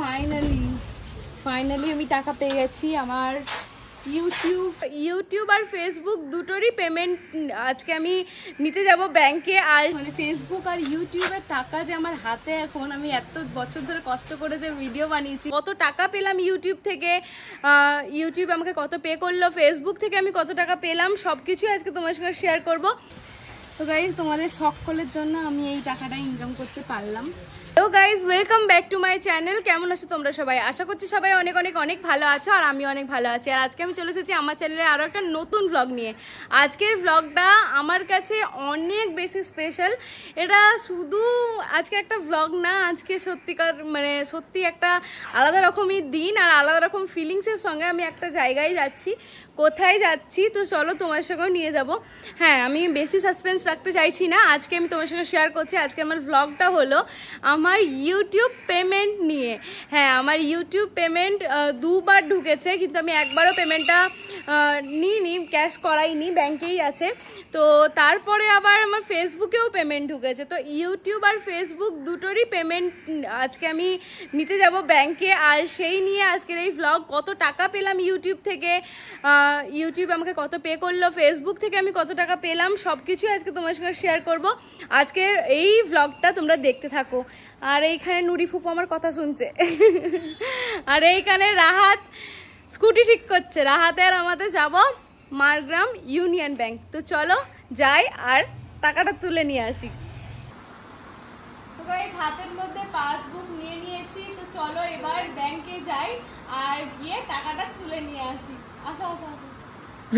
finally finally আমি টাকা পেয়ে গেছি আমার ইউটিউব ইউটিউব আর ফেসবুক দুটোরই পেমেন্ট আজকে আমি নিতে যাব ব্যাংকে আর মানে ফেসবুক আর ইউটিউবের টাকা যে আমার হাতে এখন আমি এত বছর ধরে কষ্ট করে যে ভিডিও বানিয়েছি কত টাকা পেলাম ইউটিউব থেকে ইউটিউব আমাকে কত পে করলো ফেসবুক থেকে আমি কত টাকা পেলাম সব কিছুই আজকে তোমার সঙ্গে শেয়ার করব তো গাইজ তোমাদের সকলের জন্য আমি এই টাকাটা ইনকাম করতে পারলাম hello guys welcome back to my channel কেমন আছো তোমরা সবাই আশা করছি সবাই অনেক অনেক অনেক ভালো আছো আর আমি অনেক ভালো আছি আর আজকে আমি চলে এসেছি আমার চ্যানেলে আরও একটা নতুন ভ্লগ নিয়ে আজকের ভ্লগটা আমার কাছে অনেক বেশি স্পেশাল এটা শুধু আজকে একটা ভ্লগ না আজকে সত্যিকার মানে সত্যি একটা আলাদা রকমই দিন আর আলাদা রকম ফিলিংসের সঙ্গে আমি একটা জায়গায় যাচ্ছি কোথায় যাচ্ছি তো চলো তোমার সঙ্গেও নিয়ে যাব হ্যাঁ আমি বেশি সাসপেন্স রাখতে চাইছি না আজকে আমি তোমার সঙ্গে শেয়ার করছি আজকে আমার ব্লগটা হলো আমার ইউটিউব পেমেন্ট নিয়ে হ্যাঁ আমার ইউটিউব পেমেন্ট দুবার ঢুকেছে কিন্তু আমি একবারও পেমেন্টটা নিইনি ক্যাশ করাইনি ব্যাংকেই আছে তো তারপরে আবার আমার ফেসবুকেও পেমেন্ট ঢুকেছে তো ইউটিউব আর ফেসবুক দুটোরই পেমেন্ট আজকে আমি নিতে যাব ব্যাংকে আর সেই নিয়ে আজকের এই ব্লগ কত টাকা পেলাম ইউটিউব থেকে ইউটিউব আমাকে কত পে করলো ফেসবুক থেকে আমি কত টাকা পেলাম সব কিছুই আজকে তোমার সঙ্গে শেয়ার করব আজকে এই ভ্লগটা তোমরা দেখতে থাকো আর এইখানে নুরি ফুপু আমার কথা শুনছে আর এইখানে রাহাত স্কুটি ঠিক করছে রাহাতে আর আমাদের যাব মারগ্রাম ইউনিয়ন ব্যাংক তো চলো যাই আর টাকাটা তুলে নিয়ে আসি গাইজ হাতের মধ্যে পাসবুক নিয়ে নিয়েছি তো চলো এবার ব্যাংকে যাই আর গিয়ে টাকাটা তুলে নিয়ে আসি আসো আসো আসো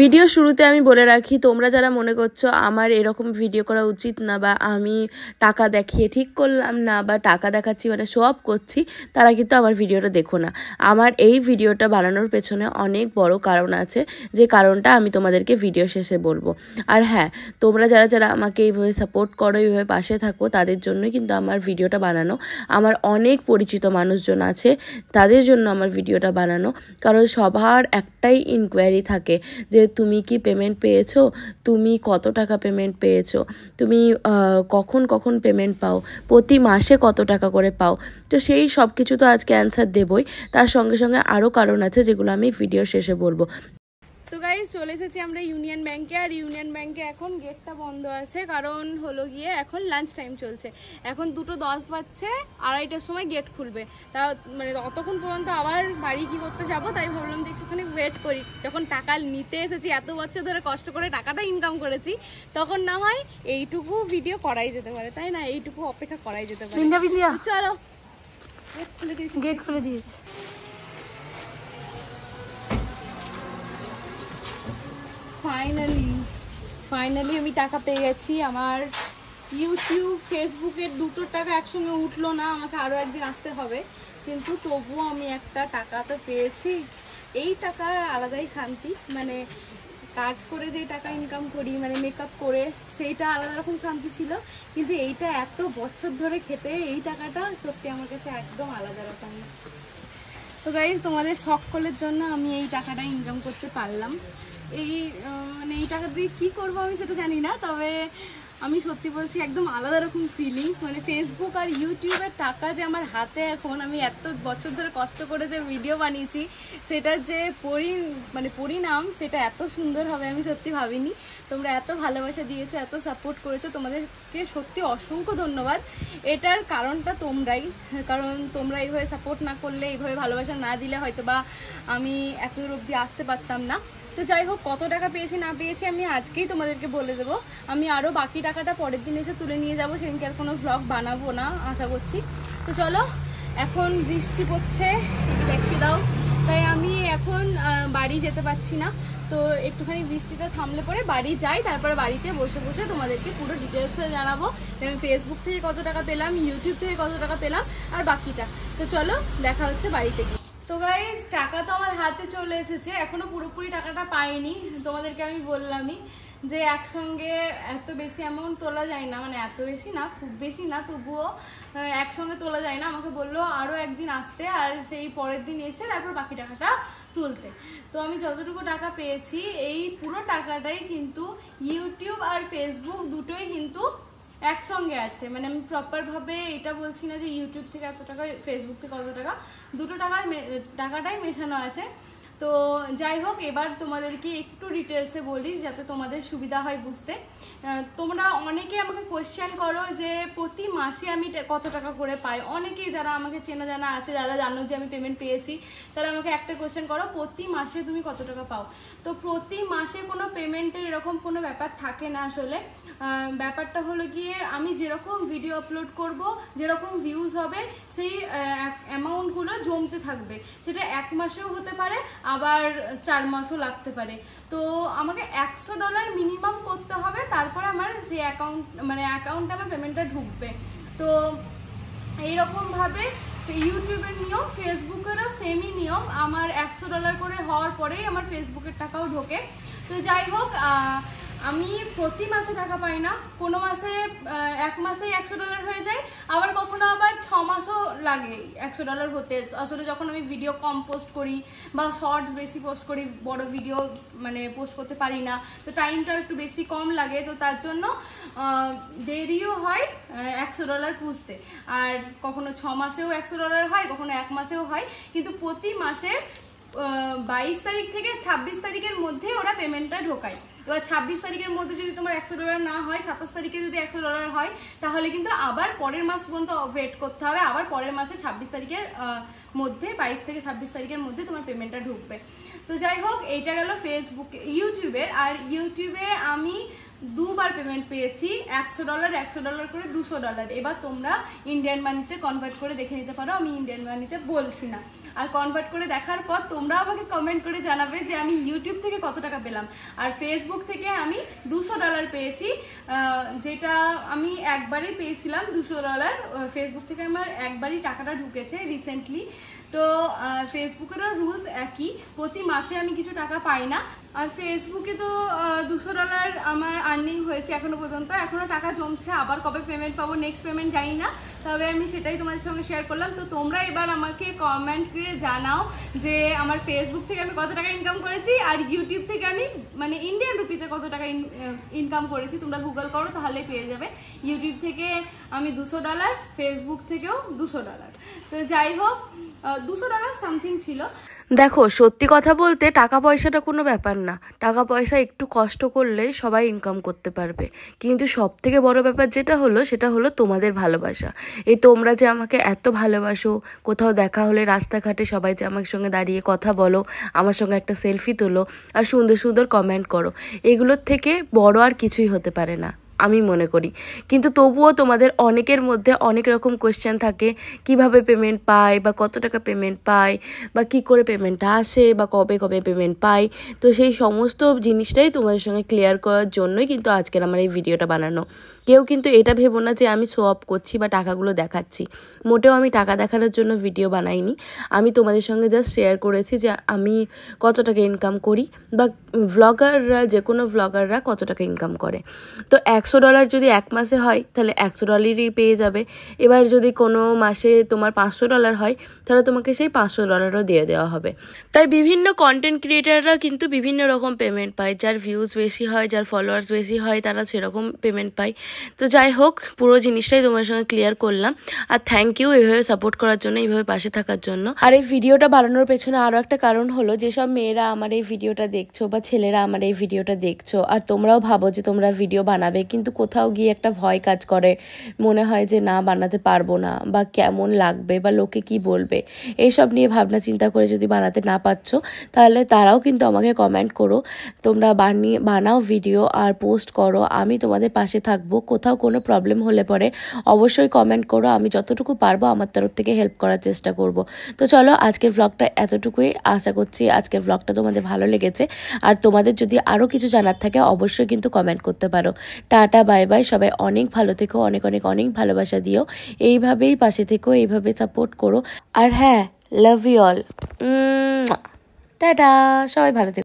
ভিডিও শুরুতে আমি বলে রাখি তোমরা যারা মনে করছো আমার এরকম ভিডিও করা উচিত না বা আমি টাকা দেখিয়ে ঠিক করলাম না বা টাকা দেখাচ্ছি মানে শো আপ করছি তারা কিন্তু আমার ভিডিওটা দেখো না আমার এই ভিডিওটা বানানোর পেছনে অনেক বড় কারণ আছে যে কারণটা আমি তোমাদেরকে ভিডিও শেষে বলবো আর হ্যাঁ তোমরা যারা যারা আমাকে এইভাবে সাপোর্ট করো এইভাবে পাশে থাকো তাদের জন্যই কিন্তু আমার ভিডিওটা বানানো আমার অনেক পরিচিত মানুষজন আছে তাদের জন্য আমার ভিডিওটা বানানো কারণ সবার একটাই ইনকোয়ারি থাকে যে যে তুমি কি পেমেন্ট পেয়েছো তুমি কত টাকা পেমেন্ট পেয়েছো তুমি কখন কখন পেমেন্ট পাও প্রতি মাসে কত টাকা করে পাও তো সেই সব কিছু তো আজকে অ্যান্সার দেবই তার সঙ্গে সঙ্গে আরও কারণ আছে যেগুলো আমি ভিডিও শেষে বলবো গাইজ চলে এসেছি আমরা ইউনিয়ন ব্যাংকে আর ইউনিয়ন ব্যাংকে এখন গেটটা বন্ধ আছে কারণ হলো গিয়ে এখন লাঞ্চ টাইম চলছে এখন দুটো দশ বাজছে আড়াইটার সময় গেট খুলবে তা মানে ততক্ষণ পর্যন্ত আবার বাড়ি কি করতে যাব তাই ভাবলাম যে একটুখানি ওয়েট করি যখন টাকা নিতে এসেছি এত বছর ধরে কষ্ট করে টাকাটা ইনকাম করেছি তখন না হয় এইটুকু ভিডিও করাই যেতে পারে তাই না এইটুকু অপেক্ষা করাই যেতে পারে চলো গেট খুলে দিয়েছি ফাইনালি ফাইনালি আমি টাকা পেয়ে গেছি আমার ইউটিউব ফেসবুকের দুটো টাকা একসঙ্গে উঠলো না আমাকে আরও একদিন আসতে হবে কিন্তু তবুও আমি একটা টাকা তো পেয়েছি এই টাকা আলাদাই শান্তি মানে কাজ করে যে টাকা ইনকাম করি মানে মেকআপ করে সেইটা আলাদা রকম শান্তি ছিল কিন্তু এইটা এত বছর ধরে খেতে এই টাকাটা সত্যি আমার কাছে একদম আলাদা রকম তো গাইজ তোমাদের সকলের জন্য আমি এই টাকাটা ইনকাম করতে পারলাম এই মানে এই টাকা দিয়ে কী করবো আমি সেটা জানি না তবে আমি সত্যি বলছি একদম আলাদা রকম ফিলিংস মানে ফেসবুক আর ইউটিউবের টাকা যে আমার হাতে এখন আমি এত বছর ধরে কষ্ট করে যে ভিডিও বানিয়েছি সেটা যে পরি মানে পরিণাম সেটা এত সুন্দর হবে আমি সত্যি ভাবিনি তোমরা এত ভালোবাসা দিয়েছো এত সাপোর্ট করেছো তোমাদেরকে সত্যি অসংখ্য ধন্যবাদ এটার কারণটা তোমরাই কারণ তোমরা এইভাবে সাপোর্ট না করলে এইভাবে ভালোবাসা না দিলে হয়তো বা আমি এত অবধি আসতে পারতাম না তো যাই হোক কত টাকা পেয়েছি না পেয়েছি আমি আজকেই তোমাদেরকে বলে দেবো আমি আরও বাকি টাকাটা পরের দিন এসে তুলে নিয়ে যাবো সেদিনকে আর কোনো ব্লগ বানাবো না আশা করছি তো চলো এখন বৃষ্টি পড়ছে দেখতে দাও তাই আমি এখন বাড়ি যেতে পারছি না তো একটুখানি বৃষ্টিটা থামলে পরে বাড়ি যাই তারপরে বাড়িতে বসে বসে তোমাদেরকে পুরো ডিটেলসে জানাবো আমি ফেসবুক থেকে কত টাকা পেলাম ইউটিউব থেকে কত টাকা পেলাম আর বাকিটা তো চলো দেখা হচ্ছে বাড়িতে গিয়ে তো গাইজ টাকা তো আমার হাতে চলে এসেছে এখনো পুরোপুরি টাকাটা পাইনি তোমাদেরকে আমি বললামই যে একসঙ্গে এত বেশি অ্যামাউন্ট তোলা যায় না মানে এত বেশি না খুব বেশি না তবুও একসঙ্গে তোলা যায় না আমাকে বললো আরও একদিন আসতে আর সেই পরের দিন এসে তারপর বাকি টাকাটা তুলতে তো আমি যতটুকু টাকা পেয়েছি এই পুরো টাকাটাই কিন্তু ইউটিউব আর ফেসবুক দুটোই কিন্তু একসঙ্গে আছে মানে আমি প্রপারভাবে এটা বলছি না যে ইউটিউব থেকে এত টাকা ফেসবুক থেকে কত টাকা দুটো টাকার টাকাটাই মেশানো আছে তো যাই হোক এবার তোমাদেরকে একটু ডিটেলসে বলি যাতে তোমাদের সুবিধা হয় বুঝতে তোমরা অনেকে আমাকে কোয়েশ্চেন করো যে প্রতি মাসে আমি কত টাকা করে পাই অনেকেই যারা আমাকে চেনা জানা আছে যারা জানো যে আমি পেমেন্ট পেয়েছি তারা আমাকে একটা কোয়েশ্চেন করো প্রতি মাসে তুমি কত টাকা পাও তো প্রতি মাসে কোনো পেমেন্টের এরকম কোনো ব্যাপার থাকে না আসলে ব্যাপারটা হলো গিয়ে আমি যেরকম ভিডিও আপলোড করব যেরকম ভিউজ হবে সেই অ্যামাউন্টগুলো জমতে থাকবে সেটা এক মাসেও হতে পারে আবার চার মাসও লাগতে পারে তো আমাকে একশো ডলার মিনিমাম করতে হবে তারপরে আমার সেই অ্যাকাউন্ট মানে অ্যাকাউন্টে আমার পেমেন্টটা ঢুকবে তো এইরকমভাবে ইউটিউবের নিয়ম ফেসবুকেরও সেমই নিয়ম আমার একশো ডলার করে হওয়ার পরেই আমার ফেসবুকের টাকাও ঢোকে তো যাই হোক আমি প্রতি মাসে টাকা পাই না কোনো মাসে এক মাসে একশো ডলার হয়ে যায় আবার কখনো আবার ছ মাসও লাগে একশো ডলার হতে আসলে যখন আমি ভিডিও কম পোস্ট করি বা শর্টস বেশি পোস্ট করি বড় ভিডিও মানে পোস্ট করতে পারি না তো টাইমটা একটু বেশি কম লাগে তো তার জন্য দেরিও হয় একশো ডলার পুষতে আর কখনো ছ মাসেও একশো ডলার হয় কখনো এক মাসেও হয় কিন্তু প্রতি মাসের বাইশ তারিখ থেকে ছাব্বিশ তারিখের মধ্যে ওরা পেমেন্টটা ঢোকায় এবার ছাব্বিশ তারিখের মধ্যে যদি তোমার একশো ডলার না হয় সাতাশ তারিখে যদি একশো ডলার হয় তাহলে কিন্তু আবার পরের মাস পর্যন্ত ওয়েট করতে হবে আবার পরের মাসে ছাব্বিশ তারিখের মধ্যে বাইশ থেকে ছাব্বিশ তারিখের মধ্যে তোমার পেমেন্টটা ঢুকবে তো যাই হোক এইটা গেল ফেসবুক ইউটিউবের আর ইউটিউবে আমি দুবার পেমেন্ট পেয়েছি একশো ডলার একশো ডলার করে দুশো ডলার এবার তোমরা ইন্ডিয়ান মানিতে কনভার্ট করে দেখে নিতে পারো আমি ইন্ডিয়ান মানিতে বলছি না আর কনভার্ট করে দেখার পর তোমরা আমাকে কমেন্ট করে জানাবে যে আমি ইউটিউব থেকে কত টাকা পেলাম আর ফেসবুক থেকে আমি দুশো ডলার পেয়েছি যেটা আমি একবারই পেয়েছিলাম দুশো ডলার ফেসবুক থেকে আমার একবারই টাকাটা ঢুকেছে রিসেন্টলি তো ফেসবুকেরও রুলস একই প্রতি মাসে আমি কিছু টাকা পাই না আর ফেসবুকে তো দুশো ডলার আমার আর্নিং হয়েছে এখনো পর্যন্ত এখনও টাকা জমছে আবার কবে পেমেন্ট পাবো নেক্সট পেমেন্ট যাই না তবে আমি সেটাই তোমাদের সঙ্গে শেয়ার করলাম তো তোমরা এবার আমাকে কমেন্ট করে জানাও যে আমার ফেসবুক থেকে আমি কত টাকা ইনকাম করেছি আর ইউটিউব থেকে আমি মানে ইন্ডিয়ান রুপিতে কত টাকা ইনকাম করেছি তোমরা গুগল করো তাহলে পেয়ে যাবে ইউটিউব থেকে আমি দুশো ডলার ফেসবুক থেকেও দুশো ডলার তো যাই হোক দুশো ডলার সামথিং ছিল দেখো সত্যি কথা বলতে টাকা পয়সাটা কোনো ব্যাপার না টাকা পয়সা একটু কষ্ট করলে সবাই ইনকাম করতে পারবে কিন্তু সব থেকে বড় ব্যাপার যেটা হলো সেটা হলো তোমাদের ভালোবাসা এই তোমরা যে আমাকে এত ভালোবাসো কোথাও দেখা হলে রাস্তাঘাটে সবাই যে আমার সঙ্গে দাঁড়িয়ে কথা বলো আমার সঙ্গে একটা সেলফি তোলো আর সুন্দর সুন্দর কমেন্ট করো এগুলোর থেকে বড় আর কিছুই হতে পারে না আমি মনে করি কিন্তু তবুও তোমাদের অনেকের মধ্যে অনেক রকম কোয়েশ্চেন থাকে কিভাবে পেমেন্ট পায় বা কত টাকা পেমেন্ট পায় বা কি করে পেমেন্টটা আসে বা কবে কবে পেমেন্ট পায় তো সেই সমস্ত জিনিসটাই তোমাদের সঙ্গে ক্লিয়ার করার জন্যই কিন্তু আজকের আমার এই ভিডিওটা বানানো কেউ কিন্তু এটা ভেবো না যে আমি শো অফ করছি বা টাকাগুলো দেখাচ্ছি মোটেও আমি টাকা দেখানোর জন্য ভিডিও বানাইনি আমি তোমাদের সঙ্গে জাস্ট শেয়ার করেছি যে আমি কত টাকা ইনকাম করি বা ভ্লগাররা যে কোনো ভ্লগাররা কত টাকা ইনকাম করে তো এক একশো ডলার যদি এক মাসে হয় তাহলে একশো ডলারই পেয়ে যাবে এবার যদি কোনো মাসে তোমার পাঁচশো ডলার হয় তাহলে তোমাকে সেই পাঁচশো ডলারও দিয়ে দেওয়া হবে তাই বিভিন্ন কন্টেন্ট ক্রিয়েটাররা কিন্তু বিভিন্ন রকম পেমেন্ট পায় যার ভিউজ বেশি হয় যার ফলোয়ার্স বেশি হয় তারা সেরকম পেমেন্ট পায় তো যাই হোক পুরো জিনিসটাই তোমার সঙ্গে ক্লিয়ার করলাম আর থ্যাংক ইউ এভাবে সাপোর্ট করার জন্য এইভাবে পাশে থাকার জন্য আর এই ভিডিওটা বানানোর পেছনে আরও একটা কারণ হলো যেসব মেয়েরা আমার এই ভিডিওটা দেখছো বা ছেলেরা আমার এই ভিডিওটা দেখছো আর তোমরাও ভাবো যে তোমরা ভিডিও বানাবে কিন্তু কিন্তু কোথাও গিয়ে একটা ভয় কাজ করে মনে হয় যে না বানাতে পারবো না বা কেমন লাগবে বা লোকে কি বলবে এইসব নিয়ে ভাবনা চিন্তা করে যদি বানাতে না পারছো তাহলে তারাও কিন্তু আমাকে কমেন্ট করো তোমরা বানিয়ে বানাও ভিডিও আর পোস্ট করো আমি তোমাদের পাশে থাকবো কোথাও কোনো প্রবলেম হলে পরে অবশ্যই কমেন্ট করো আমি যতটুকু পারবো আমার তরফ থেকে হেল্প করার চেষ্টা করব তো চলো আজকের ব্লগটা এতটুকুই আশা করছি আজকের ব্লগটা তোমাদের ভালো লেগেছে আর তোমাদের যদি আরও কিছু জানার থাকে অবশ্যই কিন্তু কমেন্ট করতে পারো টা টাটা বাই বাই সবাই অনেক ভালো থেকো অনেক অনেক অনেক ভালোবাসা দিও এইভাবেই পাশে থেকো এইভাবে সাপোর্ট করো আর হ্যাঁ লাভ ইউ অল টাটা সবাই ভালো থেকো